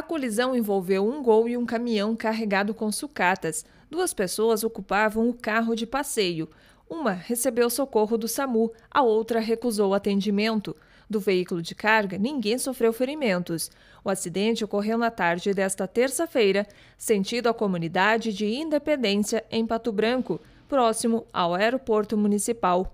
A colisão envolveu um gol e um caminhão carregado com sucatas. Duas pessoas ocupavam o carro de passeio. Uma recebeu socorro do SAMU, a outra recusou atendimento. Do veículo de carga, ninguém sofreu ferimentos. O acidente ocorreu na tarde desta terça-feira, sentido à comunidade de Independência, em Pato Branco, próximo ao Aeroporto Municipal.